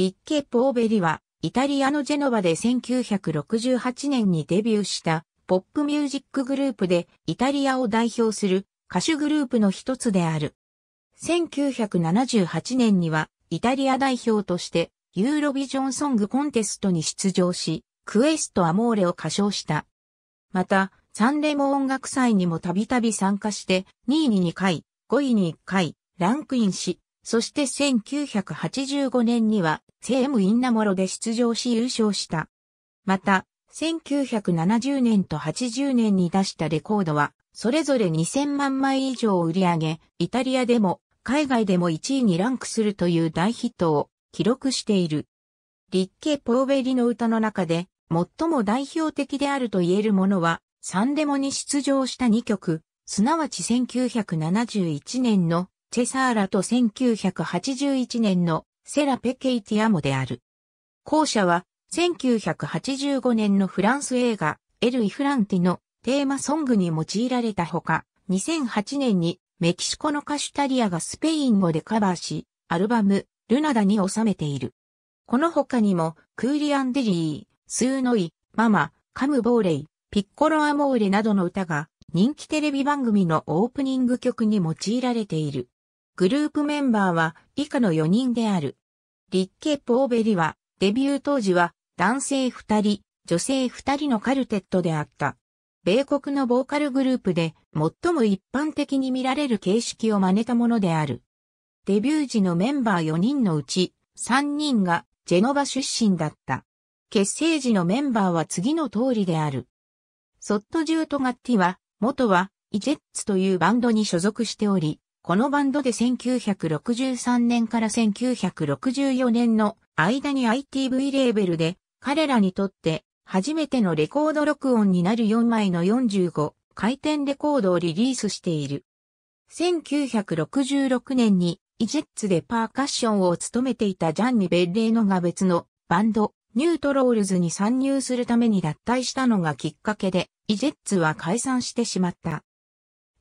リッケ・ポーベリは、イタリアのジェノバで1968年にデビューしたポップミュージックグループでイタリアを代表する歌手グループの一つである。1978年にはイタリア代表としてユーロビジョンソングコンテストに出場し、クエスト・アモーレを歌唱した。また、サンレモ音楽祭にもたびたび参加して2位に2回、5位に1回、ランクインし、そして1985年には、セームインナモロで出場し優勝した。また、1970年と80年に出したレコードは、それぞれ2000万枚以上売り上げ、イタリアでも、海外でも1位にランクするという大ヒットを記録している。リッケ・ポーベリの歌の中で、最も代表的であると言えるものは、サンデモに出場した2曲、すなわち1971年のチェサーラと1981年のセラ・ペケイティアモである。後者は1985年のフランス映画エル・イ・フランティのテーマソングに用いられたほか、2008年にメキシコの歌手タリアがスペイン語でカバーし、アルバムルナダに収めている。この他にもクーリアンデリー、スーノイ、ママ、カムボーレイ、ピッコロアモーレなどの歌が人気テレビ番組のオープニング曲に用いられている。グループメンバーは以下の4人である。リッケ・ポーベリは、デビュー当時は男性2人、女性2人のカルテットであった。米国のボーカルグループで最も一般的に見られる形式を真似たものである。デビュー時のメンバー4人のうち3人がジェノバ出身だった。結成時のメンバーは次の通りである。ソットジュートガッティは、元はイジェッツというバンドに所属しており、このバンドで1963年から1964年の間に ITV レーベルで彼らにとって初めてのレコード録音になる4枚の45回転レコードをリリースしている。1966年にイジェッツでパーカッションを務めていたジャンニ・ベッレーノが別のバンドニュートロールズに参入するために脱退したのがきっかけでイジェッツは解散してしまった。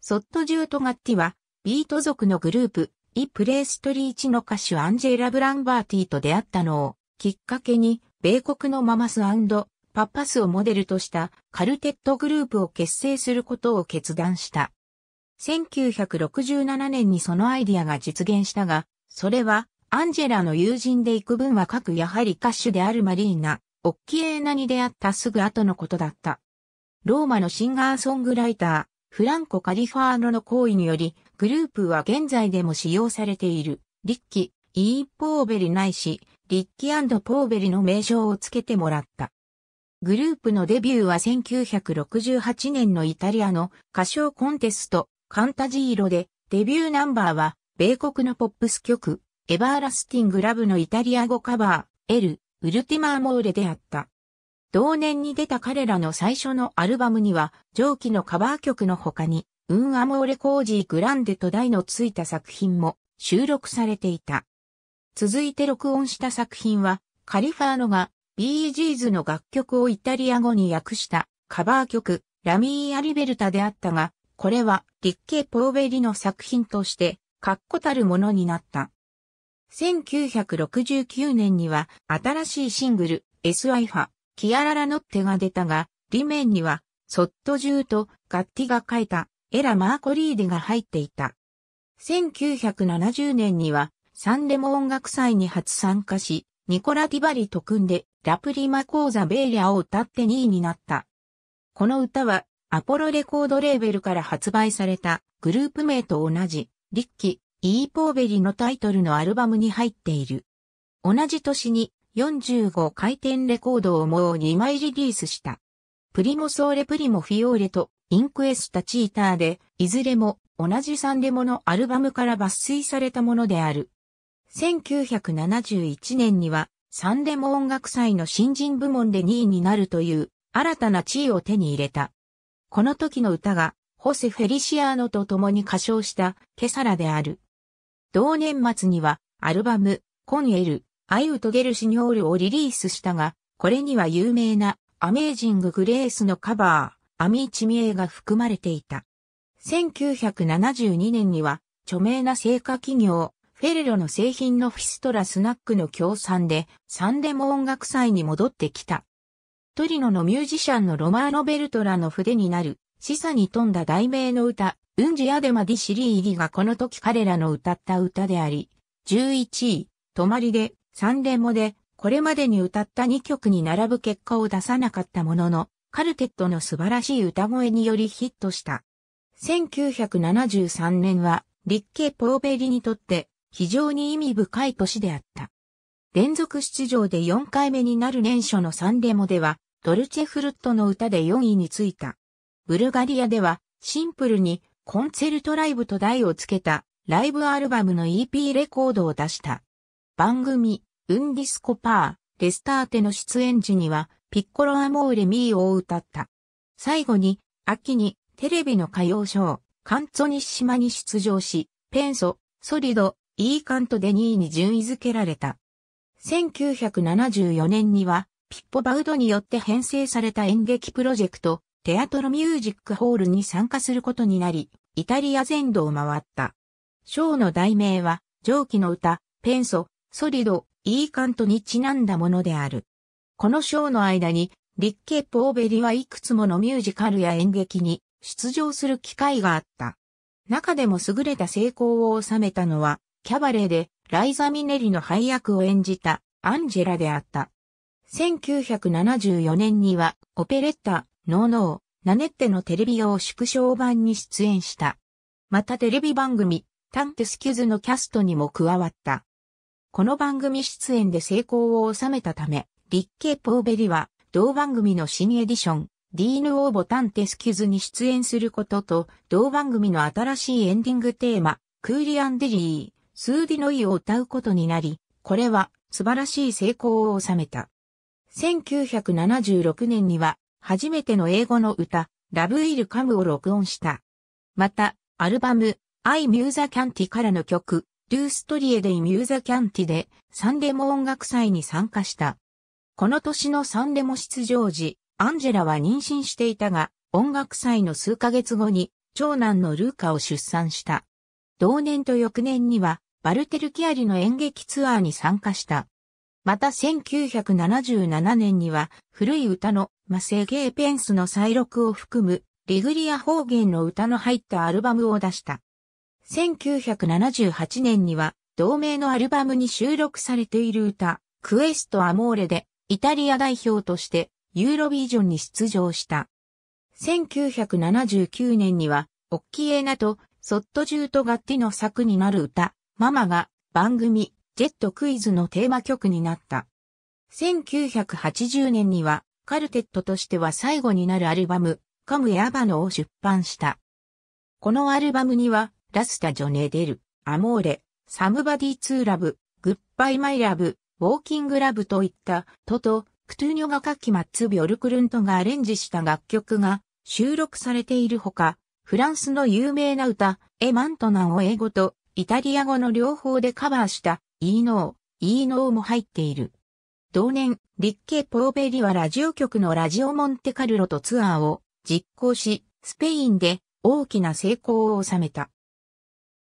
ソット・ジュート・ガッティはビート族のグループ、イ・プレイストリーチの歌手アンジェラ・ブランバーティと出会ったのをきっかけに、米国のママスパッパスをモデルとしたカルテットグループを結成することを決断した。1967年にそのアイディアが実現したが、それはアンジェラの友人で幾分は各やはり歌手であるマリーナ、オッキエーナに出会ったすぐ後のことだった。ローマのシンガーソングライター、フランコ・カリファーノの行為により、グループは現在でも使用されている、リッキ、ー、イー・ポーベリないし、リッキーポーベリの名称を付けてもらった。グループのデビューは1968年のイタリアの歌唱コンテスト、カンタジーロで、デビューナンバーは、米国のポップス曲、エバーラスティングラブのイタリア語カバー、エル、ウルティマーモーレであった。同年に出た彼らの最初のアルバムには、上記のカバー曲の他に、ウンアモーレコージーグランデと題のついた作品も収録されていた。続いて録音した作品は、カリファーノが BG's の楽曲をイタリア語に訳したカバー曲、ラミー・アリベルタであったが、これはリッケ・ポーベリの作品として、確固たるものになった。1969年には新しいシングル、s i ファ、キアララノッテが出たが、裏面には、ソットジューとガッティが書いたエラ・マーコリーディが入っていた。1970年にはサンレモ音楽祭に初参加し、ニコラ・ディバリと組んでラプリマ・コーザ・ベイリアを歌って2位になった。この歌はアポロレコードレーベルから発売されたグループ名と同じ、リッキ、イー・ポーベリのタイトルのアルバムに入っている。同じ年に45回転レコードをもう2枚リリースした。プリモソーレプリモフィオーレとインクエスタチーターで、いずれも同じサンデモのアルバムから抜粋されたものである。1971年には、サンデモ音楽祭の新人部門で2位になるという、新たな地位を手に入れた。この時の歌が、ホセ・フェリシアーノと共に歌唱した、ケサラである。同年末には、アルバム、コンエル、アイウトゲルシニョールをリリースしたが、これには有名な、アメージング・グレースのカバー。アミーチミエが含まれていた。1972年には、著名な製菓企業、フェレロの製品のフィストラスナックの協賛で、サンデモ音楽祭に戻ってきた。トリノのミュージシャンのロマーノ・ベルトラの筆になる、示唆に富んだ題名の歌、ウンジアデマディシリーギがこの時彼らの歌った歌であり、11位、泊まりで、サンデモで、これまでに歌った2曲に並ぶ結果を出さなかったものの、カルテットの素晴らしい歌声によりヒットした。1973年は、立ケ・ポーベリにとって非常に意味深い年であった。連続出場で4回目になる年初のサンレモでは、ドルチェフルットの歌で4位についた。ブルガリアでは、シンプルにコンセルトライブと題をつけたライブアルバムの EP レコードを出した。番組、ウンディスコパー、レスターテの出演時には、ピッコロアモーレミーを歌った。最後に、秋にテレビの歌謡ショー、カンツォニッシマに出場し、ペンソ、ソリド、イーカントで2位に順位付けられた。1974年には、ピッポバウドによって編成された演劇プロジェクト、テアトロミュージックホールに参加することになり、イタリア全土を回った。ショーの題名は、上記の歌、ペンソ、ソリド、イーカントにちなんだものである。この章の間に、リッケ・ポーベリはいくつものミュージカルや演劇に出場する機会があった。中でも優れた成功を収めたのは、キャバレーでライザ・ミネリの配役を演じたアンジェラであった。1974年にはオペレッタ、ノーノー、ナネッテのテレビ用縮小版に出演した。またテレビ番組、タンテスキュズのキャストにも加わった。この番組出演で成功を収めたため、リッケ・ポーベリは、同番組の新エディション、ディーヌ・オーボ・タン・テスキュズに出演することと、同番組の新しいエンディングテーマ、クーリアン・デリー、スーディノイを歌うことになり、これは素晴らしい成功を収めた。1976年には、初めての英語の歌、ラブ・イル・カムを録音した。また、アルバム、I ミューザ・キャンティからの曲、ルーストリエデイ・ミューザ・キャンティで、サンデモ音楽祭に参加した。この年のサンレも出場時、アンジェラは妊娠していたが、音楽祭の数ヶ月後に、長男のルーカを出産した。同年と翌年には、バルテルキアリの演劇ツアーに参加した。また1977年には、古い歌のマセゲーペンスの再録を含む、リグリア方言の歌の入ったアルバムを出した。1978年には、同名のアルバムに収録されている歌、クエストアモーレで、イタリア代表としてユーロビージョンに出場した。1979年には、オッキエナとソットジュートガッティの作になる歌、ママが番組、ジェットクイズのテーマ曲になった。1980年には、カルテットとしては最後になるアルバム、カムエアバノを出版した。このアルバムには、ラスタジョネデル、アモーレ、サムバディツーラブ、グッバイマイラブ、ウォーキングラブといった、トと、クトゥーニョが書きマッツ・ビョルクルントがアレンジした楽曲が収録されているほか、フランスの有名な歌、エ・マントナンを英語とイタリア語の両方でカバーした、イーノー、イーノーも入っている。同年、リッケ・ポーベリはラジオ局のラジオモンテカルロとツアーを実行し、スペインで大きな成功を収めた。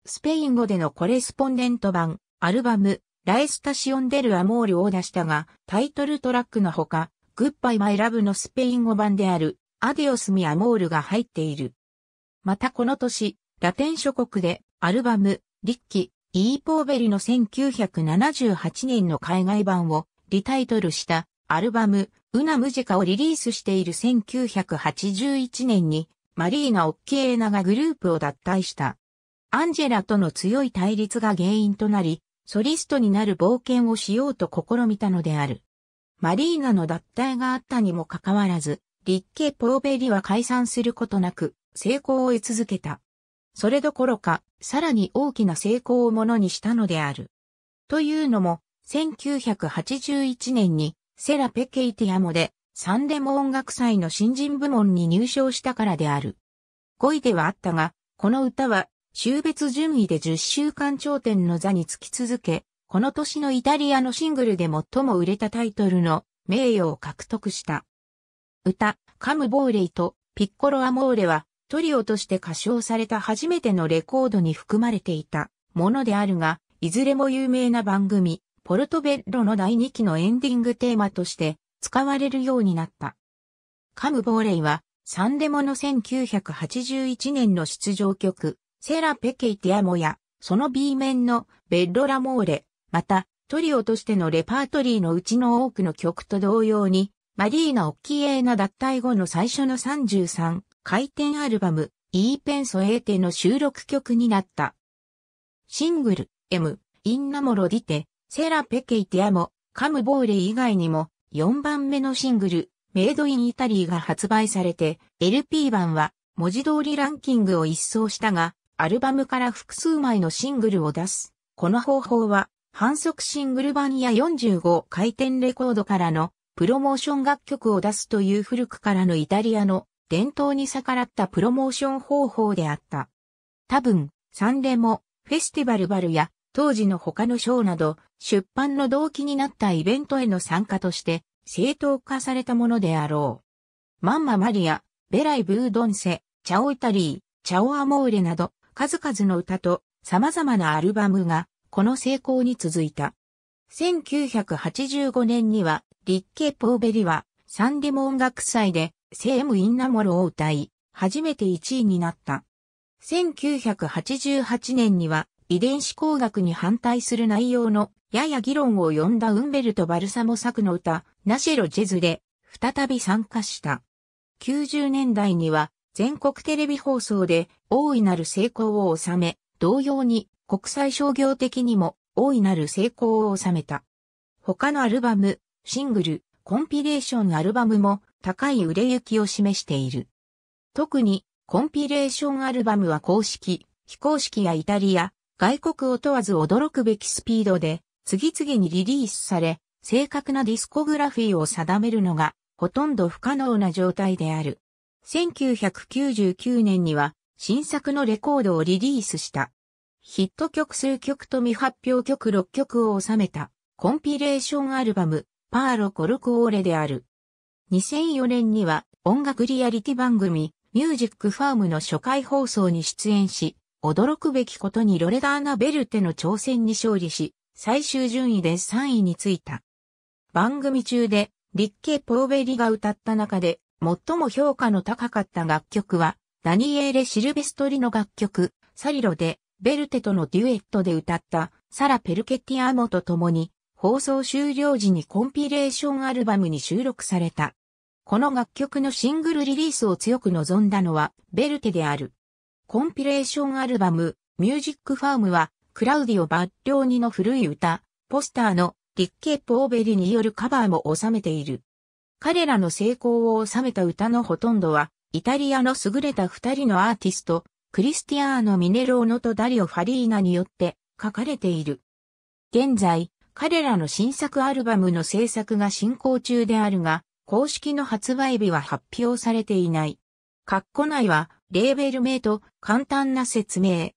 スペイン語でのコレスポンデント版、アルバム、ライスタシオンデルアモールを出したが、タイトルトラックのほか、グッバイマイラブのスペイン語版である、アディオスミアモールが入っている。またこの年、ラテン諸国で、アルバム、リッキ、イーポーベリの1978年の海外版をリタイトルしたアルバム、ウナムジカをリリースしている1981年に、マリーナ・オッケーナがグループを脱退した。アンジェラとの強い対立が原因となり、ソリストになる冒険をしようと試みたのである。マリーナの脱退があったにもかかわらず、立家ポーベリは解散することなく、成功を得続けた。それどころか、さらに大きな成功をものにしたのである。というのも、1981年にセラ・ペケイティアモでサンデモ音楽祭の新人部門に入賞したからである。5位ではあったが、この歌は週別順位で10週間頂点の座につき続け、この年のイタリアのシングルで最も売れたタイトルの名誉を獲得した。歌、カムボーレイとピッコロアモーレはトリオとして歌唱された初めてのレコードに含まれていたものであるが、いずれも有名な番組、ポルトベッロの第2期のエンディングテーマとして使われるようになった。カムボーレイはサンデモの1981年の出場曲、セラ・ペケイ・ティアモや、その B 面のベッロ・ラモーレ、また、トリオとしてのレパートリーのうちの多くの曲と同様に、マリーナ・オッキエーナ脱退後の最初の33回転アルバム、イー・ペンソエーテの収録曲になった。シングル、M、インナモロディテ、セラ・ペケイ・ティアモ、カム・ボーレ以外にも、4番目のシングル、メイド・イン・イタリーが発売されて、LP 版は、文字通りランキングを一掃したが、アルバムから複数枚のシングルを出す。この方法は、反則シングル版や45回転レコードからのプロモーション楽曲を出すという古くからのイタリアの伝統に逆らったプロモーション方法であった。多分、サンレモ、フェスティバルバルや当時の他の賞など出版の動機になったイベントへの参加として正当化されたものであろう。マンママリア、ベライブードンセ、チャオイタリー、チャオアモーレなど数々の歌と様々なアルバムがこの成功に続いた。1985年には、リッケ・ポーベリはサンデモ音楽祭でセーム・インナモロを歌い、初めて1位になった。1988年には遺伝子工学に反対する内容のやや議論を呼んだウンベルト・バルサモ作の歌、ナシェロ・ジェズで再び参加した。90年代には全国テレビ放送で大いなる成功を収め、同様に国際商業的にも大いなる成功を収めた。他のアルバム、シングル、コンピレーションアルバムも高い売れ行きを示している。特にコンピレーションアルバムは公式、非公式やイタリア、外国を問わず驚くべきスピードで次々にリリースされ、正確なディスコグラフィーを定めるのがほとんど不可能な状態である。1999年には新作のレコードをリリースした。ヒット曲数曲と未発表曲6曲を収めたコンピレーションアルバムパーロ・コルコーレである。2004年には音楽リアリティ番組ミュージックファームの初回放送に出演し、驚くべきことにロレダーナ・ベルテの挑戦に勝利し、最終順位で3位についた。番組中で、リッケ・ポーベリが歌った中で、最も評価の高かった楽曲は、ダニエーレ・シルベストリの楽曲、サリロで、ベルテとのデュエットで歌った、サラ・ペルケティアモと共に、放送終了時にコンピレーションアルバムに収録された。この楽曲のシングルリリースを強く望んだのは、ベルテである。コンピレーションアルバム、ミュージックファームは、クラウディオ・バッリョーニの古い歌、ポスターの、ディッケ・ポーベリによるカバーも収めている。彼らの成功を収めた歌のほとんどは、イタリアの優れた二人のアーティスト、クリスティアーノ・ミネローノとダリオ・ファリーナによって書かれている。現在、彼らの新作アルバムの制作が進行中であるが、公式の発売日は発表されていない。カッコ内は、レーベル名と簡単な説明。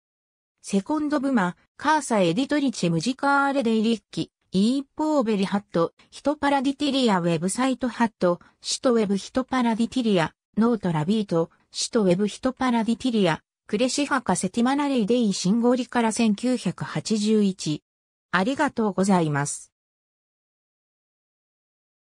セコンドブマ、カーサエディトリチェムジカーレデイリッキ、イーポーベリハット、ヒトパラディティリアウェブサイトハット、シトウェブヒトパラディティリア、ノートラビート、シトウェブヒトパラディティリア、クレシハカセティマナレイデイシンゴリから1981。ありがとうございます。